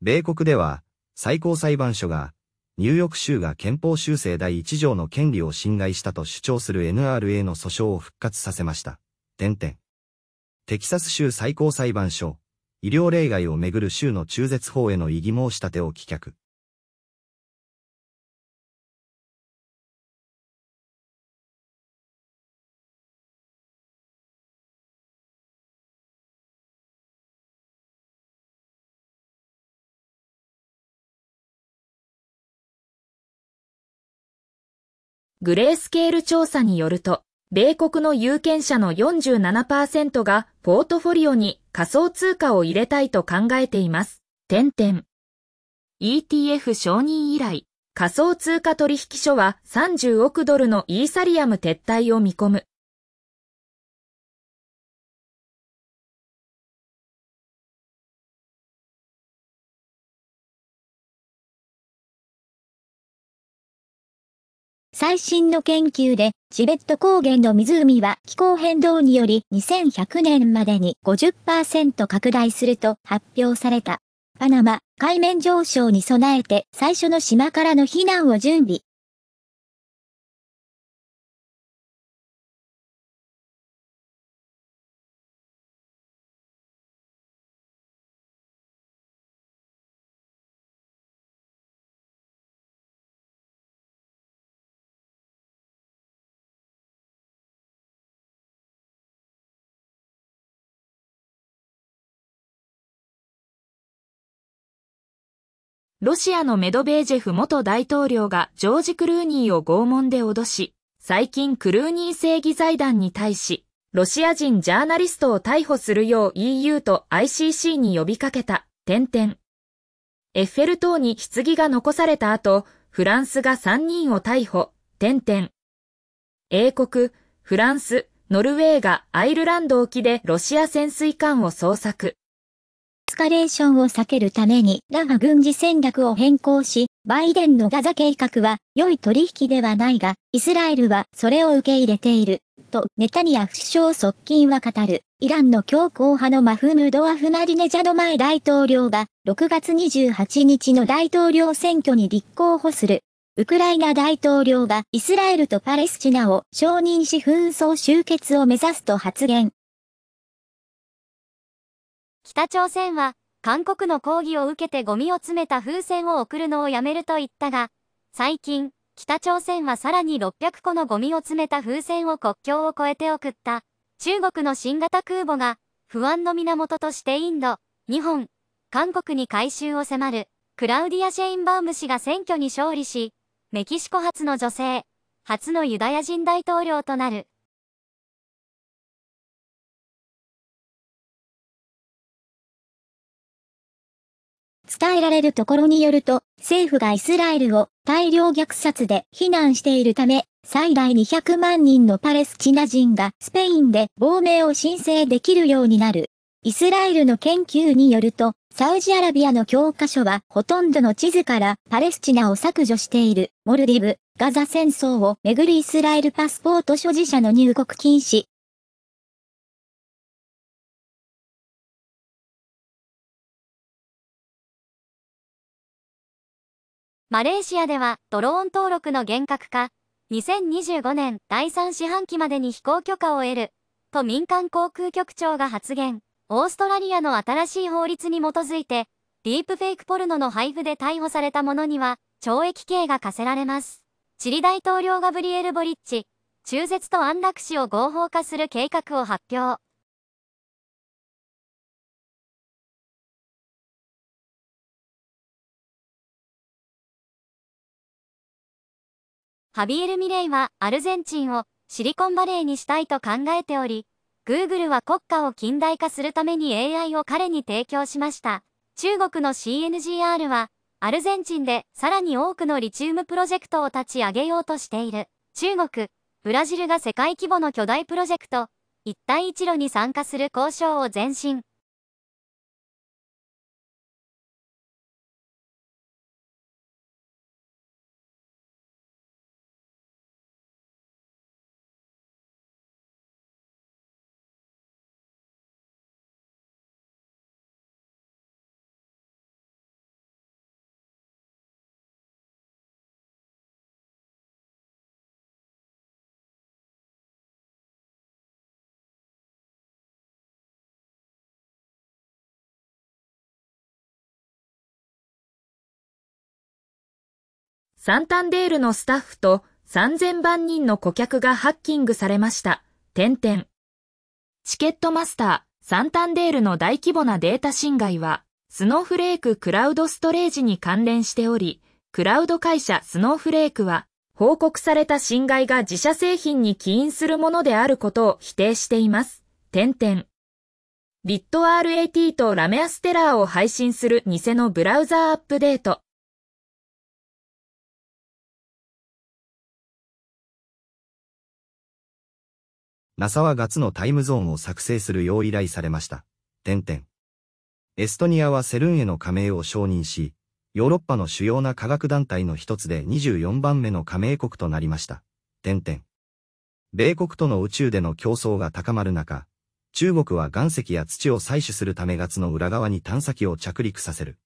米国では、最高裁判所が、ニューヨーク州が憲法修正第1条の権利を侵害したと主張する NRA の訴訟を復活させました。点々。テキサス州最高裁判所、医療例外をめぐる州の中絶法への異議申し立てを棄却。グレースケール調査によると、米国の有権者の47%がポートフォリオに仮想通貨を入れたいと考えています。点々。ETF 承認以来、仮想通貨取引所は30億ドルのイーサリアム撤退を見込む。最新の研究で、チベット高原の湖は気候変動により2100年までに50%拡大すると発表された。パナマ、海面上昇に備えて最初の島からの避難を準備。ロシアのメドベージェフ元大統領がジョージ・クルーニーを拷問で脅し、最近クルーニー正義財団に対し、ロシア人ジャーナリストを逮捕するよう EU と ICC に呼びかけた、点々。エッフェル塔に棺が残された後、フランスが3人を逮捕、点々。英国、フランス、ノルウェーがアイルランド沖でロシア潜水艦を捜索。カレーションを避けるためにラファ軍事戦略を変更し、バイデンのガザ計画は良い取引ではないが、イスラエルはそれを受け入れている。と、ネタニヤフ首相側近は語る。イランの強硬派のマフムド・アフマディネジャド前大統領が、6月28日の大統領選挙に立候補する。ウクライナ大統領がイスラエルとパレスチナを承認し紛争終結を目指すと発言。北朝鮮は韓国の抗議を受けてゴミを詰めた風船を送るのをやめると言ったが、最近、北朝鮮はさらに600個のゴミを詰めた風船を国境を越えて送った。中国の新型空母が不安の源としてインド、日本、韓国に回収を迫る。クラウディア・シェインバウム氏が選挙に勝利し、メキシコ初の女性、初のユダヤ人大統領となる。伝えられるところによると、政府がイスラエルを大量虐殺で非難しているため、最大200万人のパレスチナ人がスペインで亡命を申請できるようになる。イスラエルの研究によると、サウジアラビアの教科書はほとんどの地図からパレスチナを削除している、モルディブ、ガザ戦争をめぐるイスラエルパスポート所持者の入国禁止、マレーシアではドローン登録の厳格化、2025年第3四半期までに飛行許可を得る、と民間航空局長が発言。オーストラリアの新しい法律に基づいて、ディープフェイクポルノの配布で逮捕された者には、懲役刑が課せられます。チリ大統領ガブリエル・ボリッチ、中絶と安楽死を合法化する計画を発表。ハビエル・ミレイはアルゼンチンをシリコンバレーにしたいと考えており、Google は国家を近代化するために AI を彼に提供しました。中国の CNGR は、アルゼンチンでさらに多くのリチウムプロジェクトを立ち上げようとしている。中国、ブラジルが世界規模の巨大プロジェクト、一帯一路に参加する交渉を前進。サンタンデールのスタッフと3000万人の顧客がハッキングされました。点々。チケットマスター、サンタンデールの大規模なデータ侵害は、スノーフレーククラウドストレージに関連しており、クラウド会社スノーフレークは、報告された侵害が自社製品に起因するものであることを否定しています。点々。リット RAT とラメアステラーを配信する偽のブラウザーアップデート。NASA はガツのタイムゾーンを作成するよう依頼されました。点々。エストニアはセルンへの加盟を承認し、ヨーロッパの主要な科学団体の一つで24番目の加盟国となりました。点々。米国との宇宙での競争が高まる中、中国は岩石や土を採取するためガツの裏側に探査機を着陸させる。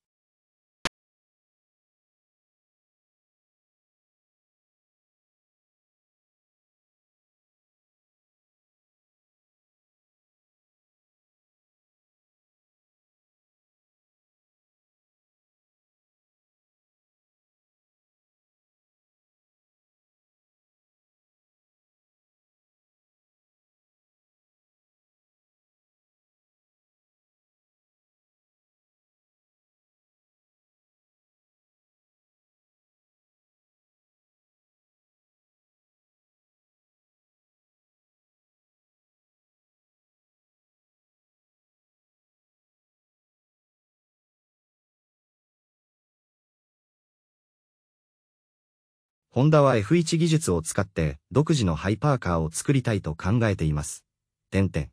ホンダは F1 技術を使って独自のハイパーカーを作りたいと考えています。点々。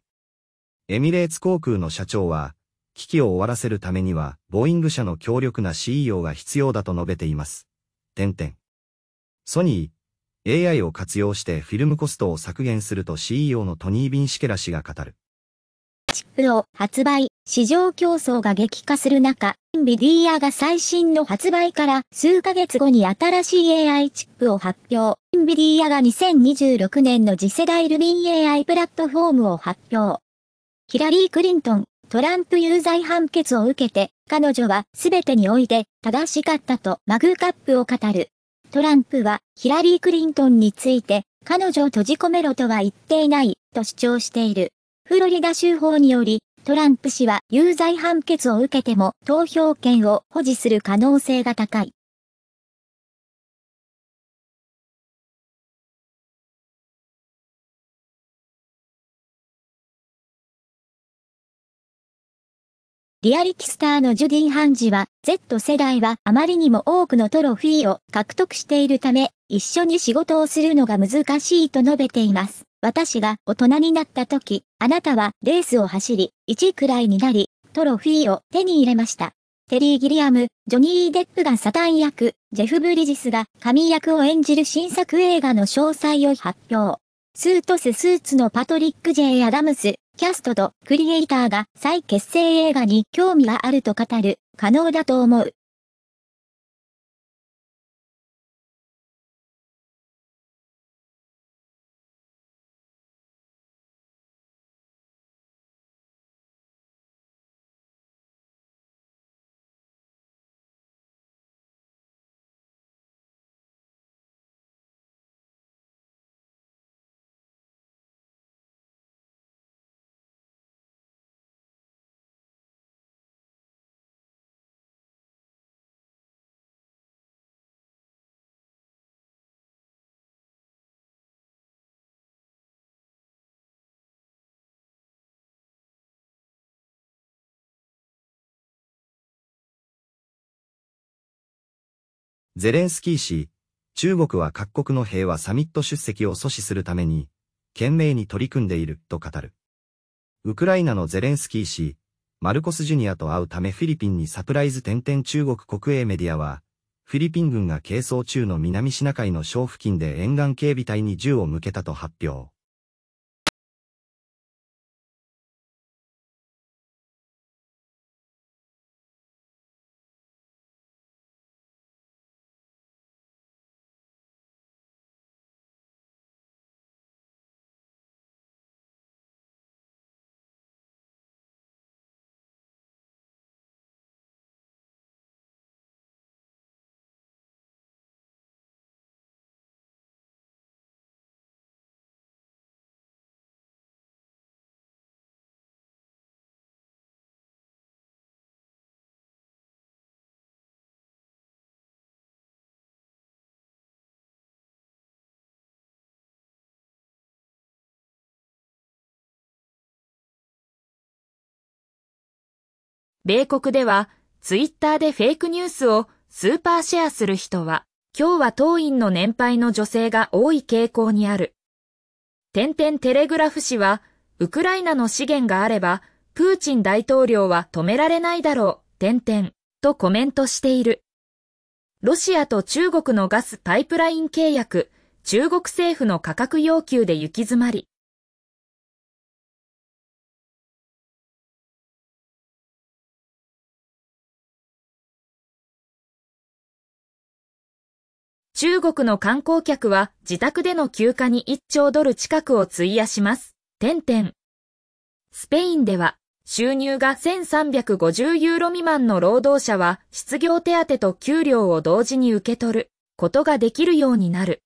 エミレーツ航空の社長は、危機を終わらせるためには、ボーイング社の強力な CEO が必要だと述べています。点々。ソニー、AI を活用してフィルムコストを削減すると CEO のトニー・ビンシケラ氏が語る。ップを発売、市場競争が激化する中、インビディアが最新の発売から数ヶ月後に新しい AI チップを発表。インビディアが2026年の次世代ルビン a i プラットフォームを発表。ヒラリー・クリントン、トランプ有罪判決を受けて、彼女は全てにおいて正しかったとマグカップを語る。トランプはヒラリー・クリントンについて、彼女を閉じ込めろとは言っていないと主張している。フロリダ州法により、トランプ氏は有罪判決を受けても投票権を保持する可能性が高い。リアリキスターのジュディ・ハンジは、Z 世代はあまりにも多くのトロフィーを獲得しているため、一緒に仕事をするのが難しいと述べています。私が大人になった時、あなたはレースを走り、1位くらいになり、トロフィーを手に入れました。テリー・ギリアム、ジョニー・デップがサタン役、ジェフ・ブリジスが神役を演じる新作映画の詳細を発表。スートススーツのパトリック・ジェイ・アダムス、キャストとクリエイターが再結成映画に興味があると語る、可能だと思う。ゼレンスキー氏、中国は各国の平和サミット出席を阻止するために、懸命に取り組んでいると語る。ウクライナのゼレンスキー氏、マルコス・ジュニアと会うためフィリピンにサプライズ転々中国国営メディアは、フィリピン軍が係争中の南シナ海の小付近で沿岸警備隊に銃を向けたと発表。米国では、ツイッターでフェイクニュースをスーパーシェアする人は、今日は当院の年配の女性が多い傾向にある。点々テレグラフ氏は、ウクライナの資源があれば、プーチン大統領は止められないだろう、点々、とコメントしている。ロシアと中国のガスパイプライン契約、中国政府の価格要求で行き詰まり、中国の観光客は自宅での休暇に1兆ドル近くを費やします。点々。スペインでは、収入が1350ユーロ未満の労働者は失業手当と給料を同時に受け取ることができるようになる。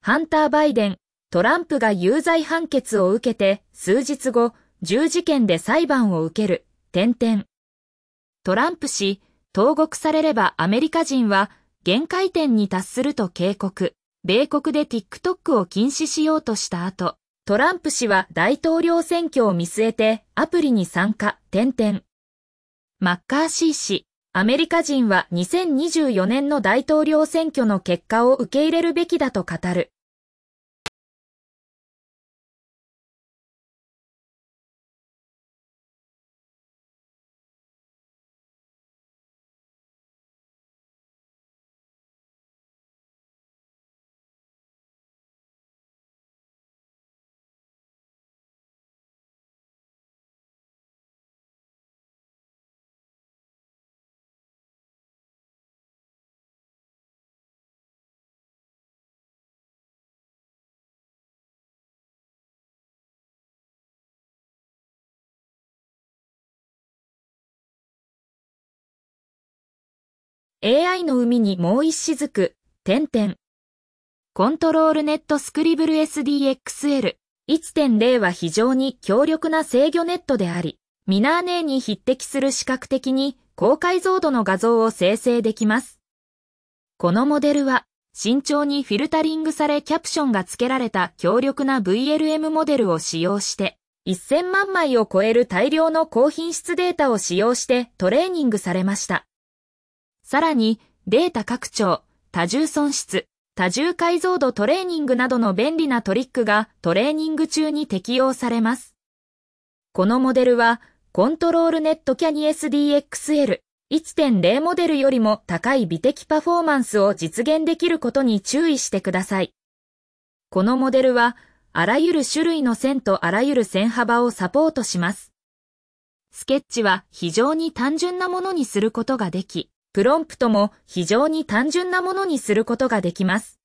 ハンター・バイデン、トランプが有罪判決を受けて数日後、銃事件で裁判を受ける、点々。トランプ氏、投獄されればアメリカ人は限界点に達すると警告。米国で TikTok を禁止しようとした後、トランプ氏は大統領選挙を見据えてアプリに参加、点々。マッカーシー氏、アメリカ人は2024年の大統領選挙の結果を受け入れるべきだと語る。AI の海にもう一雫、点々。コントロールネットスクリブル SDXL。1.0は非常に強力な制御ネットであり、ミナーネーに匹敵する視覚的に高解像度の画像を生成できます。このモデルは、慎重にフィルタリングされキャプションが付けられた強力な VLM モデルを使用して、1000万枚を超える大量の高品質データを使用してトレーニングされました。さらに、データ拡張、多重損失、多重解像度トレーニングなどの便利なトリックがトレーニング中に適用されます。このモデルは、コントロールネットキャニ SDXL 1.0モデルよりも高い美的パフォーマンスを実現できることに注意してください。このモデルは、あらゆる種類の線とあらゆる線幅をサポートします。スケッチは非常に単純なものにすることができ、プロンプトも非常に単純なものにすることができます。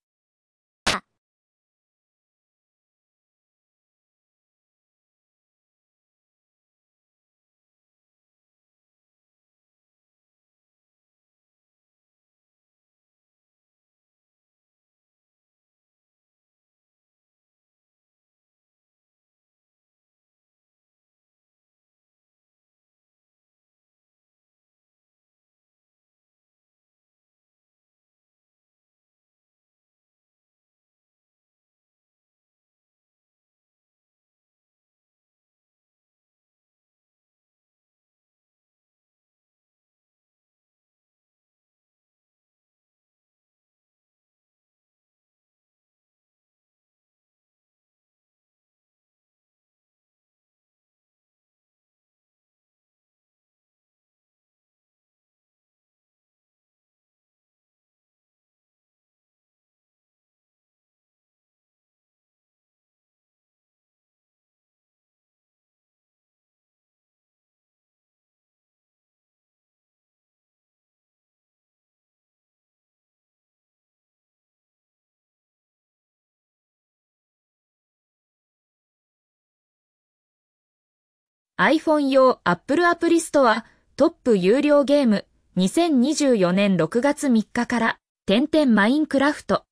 iPhone 用 Apple アプリストはトップ有料ゲーム2024年6月3日から点々マインクラフト。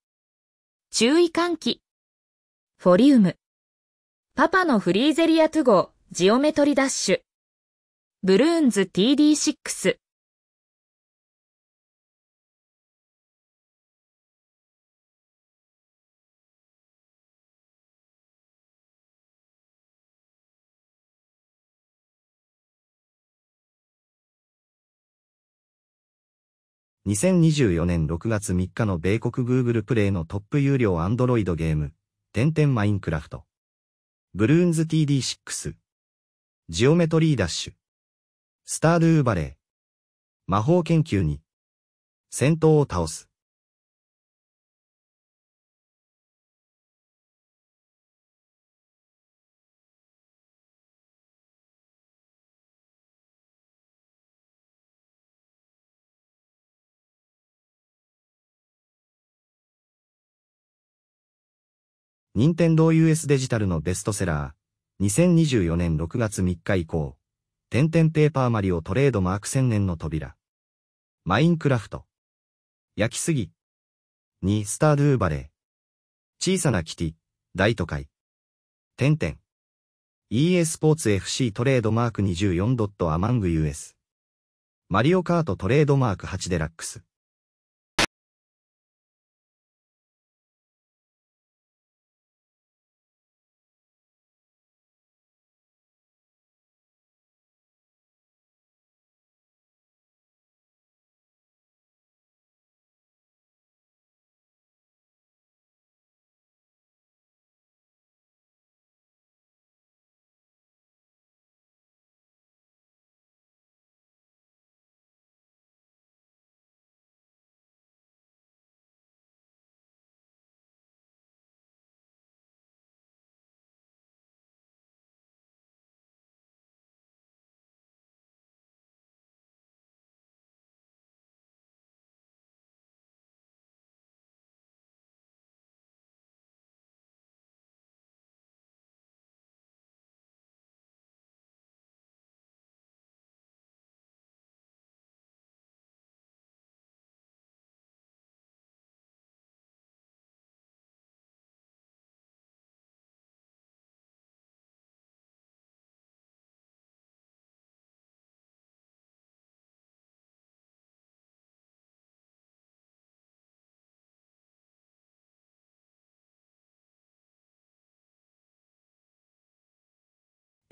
注意喚起。フォリウム。パパのフリーゼリア2号ジオメトリダッシュ。ブルーンズ TD6。2024年6月3日の米国 Google プレイのトップ有料アンドロイドゲーム、点々マインクラフト。ブルーンズ TD6。ジオメトリーダッシュ。スタードゥーバレー。魔法研究に。戦闘を倒す。任天堂 US デジタルのベストセラー、2024年6月3日以降、点ンペーパーマリオトレードマーク千年の扉。マインクラフト。焼きすぎ。にスタードゥーバレー。小さなキティ、大都会。点々。EA スポーツ FC トレードマーク 24. アマング US。マリオカートトレードマーク8デラックス。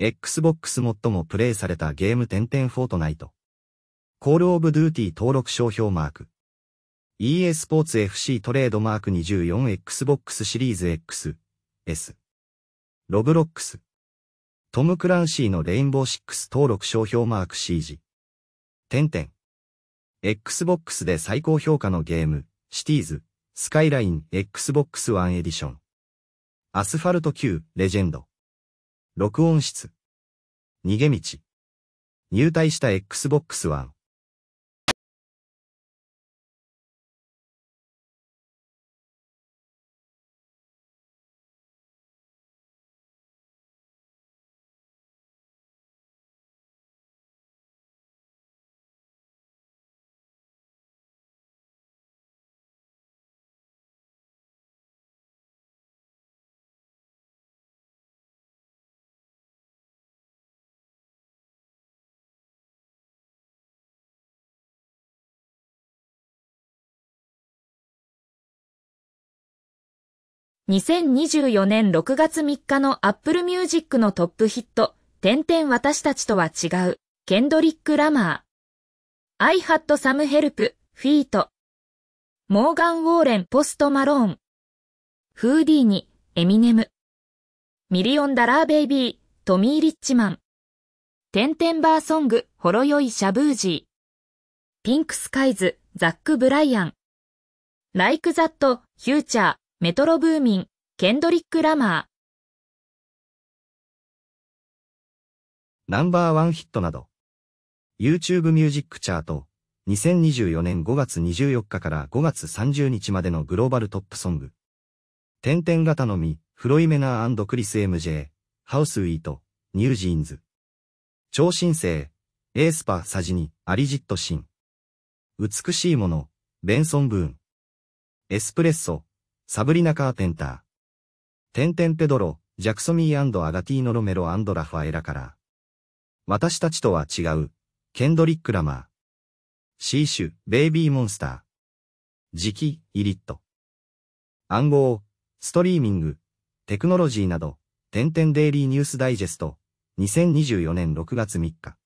Xbox 最もプレイされたゲーム点々フォートナイト。コールオブドゥーティー登録商標マーク。EA スポーツ FC トレードマーク 24Xbox シリーズ X、S。ロブロックス。トム・クランシーのレインボー6登録商標マーク CG。点々。Xbox で最高評価のゲーム、シティーズ、スカイライン Xbox One エディション。アスファルト Q、レジェンド。録音室。逃げ道。入隊した Xbox One。2024年6月3日の Apple Music のトップヒット、点々私たちとは違う、ケンドリック・ラマー。I had some help, フィート。モーガン・ウォーレン・ポスト・マローン。フーディーニ、エミネム。ミリオン・ダラー・ベイビー、トミー・リッチマン。点々バーソング、ほろよいシャブージー。ピンクスカイズ、ザック・ブライアン。ライク・ザット、フューチャー、メトロブーミン、ケンドリック・ラマー。ナンバーワンヒットなど、YouTube ミュージックチャート、2024年5月24日から5月30日までのグローバルトップソング。点々型のみ、フロイメナークリス MJ、ハウスウィート、ニュージーンズ。超新星、エースパサジニ、アリジットシン。美しいもの、ベンソンブーン。エスプレッソ、サブリナ・カーペンター。テンテン・ペドロ、ジャクソミーアガティーノ・ロメロラファエラから。私たちとは違う、ケンドリック・ラマー。シーシュ、ベイビー・モンスター。時期、イリット。暗号、ストリーミング、テクノロジーなど、テンテンデイリーニュースダイジェスト、2024年6月3日。